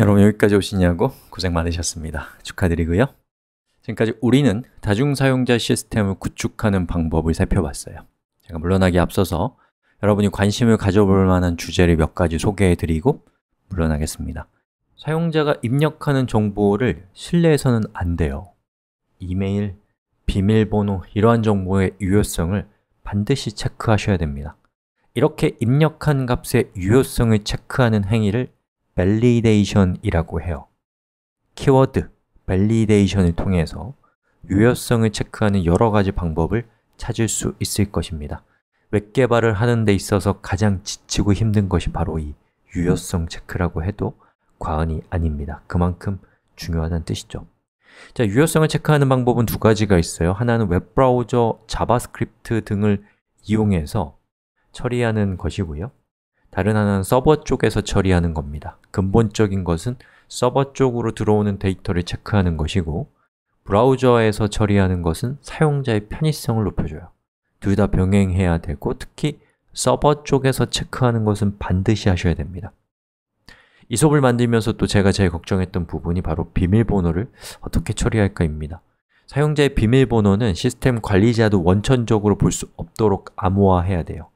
여러분 여기까지 오시냐고 고생 많으셨습니다. 축하드리고요. 지금까지 우리는 다중사용자 시스템을 구축하는 방법을 살펴봤어요. 제가 물러나기 앞서서 여러분이 관심을 가져볼 만한 주제를 몇 가지 소개해드리고 물러나겠습니다. 사용자가 입력하는 정보를 실내에서는 안 돼요. 이메일, 비밀번호, 이러한 정보의 유효성을 반드시 체크하셔야 됩니다. 이렇게 입력한 값의 유효성을 체크하는 행위를 validation이라고 해요. 키워드 validation을 통해서 유효성을 체크하는 여러 가지 방법을 찾을 수 있을 것입니다. 웹 개발을 하는 데 있어서 가장 지치고 힘든 것이 바로 이 유효성 체크라고 해도 과언이 아닙니다. 그만큼 중요하다는 뜻이죠. 자, 유효성을 체크하는 방법은 두 가지가 있어요. 하나는 웹브라우저, 자바스크립트 등을 이용해서 처리하는 것이고요. 다른 하나는 서버 쪽에서 처리하는 겁니다. 근본적인 것은 서버 쪽으로 들어오는 데이터를 체크하는 것이고 브라우저에서 처리하는 것은 사용자의 편의성을 높여줘요. 둘 다 병행해야 되고 특히 서버 쪽에서 체크하는 것은 반드시 하셔야 됩니다. 이 수업을 만들면서 또 제가 제일 걱정했던 부분이 바로 비밀번호를 어떻게 처리할까입니다. 사용자의 비밀번호는 시스템 관리자도 원천적으로 볼 수 없도록 암호화해야 돼요.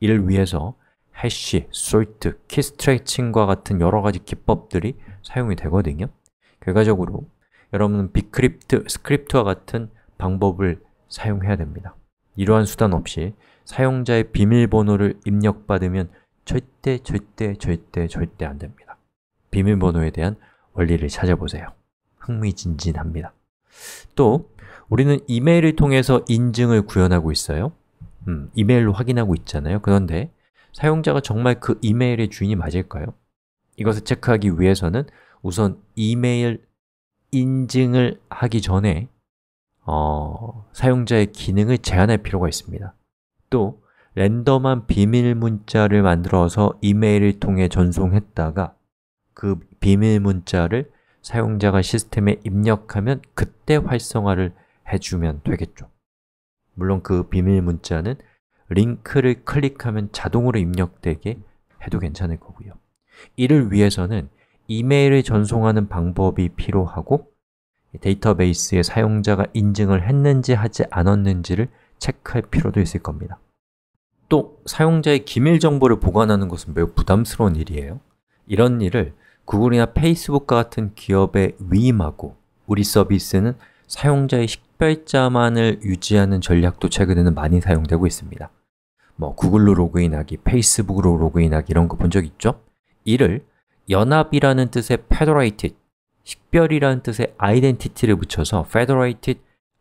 이를 위해서 해시, 솔트, 키 스트레칭과 같은 여러 가지 기법들이 사용이 되거든요. 결과적으로 여러분은 비크립트, 스크립트와 같은 방법을 사용해야 됩니다. 이러한 수단 없이 사용자의 비밀번호를 입력받으면 절대, 절대, 절대, 절대 안 됩니다. 비밀번호에 대한 원리를 찾아보세요. 흥미진진합니다. 또 우리는 이메일을 통해서 인증을 구현하고 있어요. 음, 이메일로 확인하고 있잖아요. 그런데 사용자가 정말 그 이메일의 주인이 맞을까요? 이것을 체크하기 위해서는 우선 이메일 인증을 하기 전에 어, 사용자의 기능을 제한할 필요가 있습니다 또 랜덤한 비밀 문자를 만들어서 이메일을 통해 전송했다가 그 비밀 문자를 사용자가 시스템에 입력하면 그때 활성화를 해주면 되겠죠 물론 그 비밀 문자는 링크를 클릭하면 자동으로 입력되게 해도 괜찮을 거고요 이를 위해서는 이메일을 전송하는 방법이 필요하고 데이터베이스의 사용자가 인증을 했는지 하지 않았는지를 체크할 필요도 있을 겁니다 또 사용자의 기밀 정보를 보관하는 것은 매우 부담스러운 일이에요 이런 일을 구글이나 페이스북과 같은 기업에 위임하고 우리 서비스는 사용자의 식별자만을 유지하는 전략도 최근에는 많이 사용되고 있습니다 뭐 구글로 로그인하기, 페이스북으로 로그인하기 이런 거 본 적 있죠? 이를 연합이라는 뜻의 federated, 식별이라는 뜻의 identity를 붙여서 federated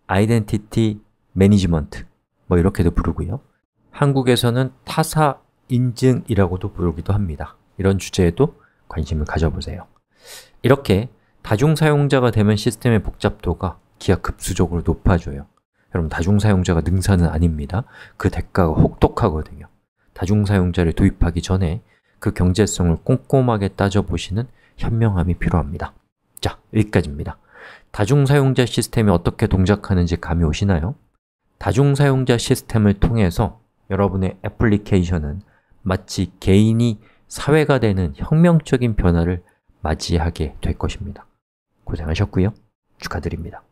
identity management 뭐 이렇게도 부르고요 한국에서는 타사 인증이라고도 부르기도 합니다 이런 주제에도 관심을 가져보세요 이렇게 다중사용자가 되면 시스템의 복잡도가 기하급수적으로 높아져요 여러분 다중사용자가 능사는 아닙니다. 그 대가가 혹독하거든요. 다중사용자를 도입하기 전에 그 경제성을 꼼꼼하게 따져보시는 현명함이 필요합니다. 자, 여기까지입니다. 다중사용자 시스템이 어떻게 동작하는지 감이 오시나요? 다중사용자 시스템을 통해서 여러분의 애플리케이션은 마치 개인이 사회가 되는 혁명적인 변화를 맞이하게 될 것입니다. 고생하셨고요. 축하드립니다.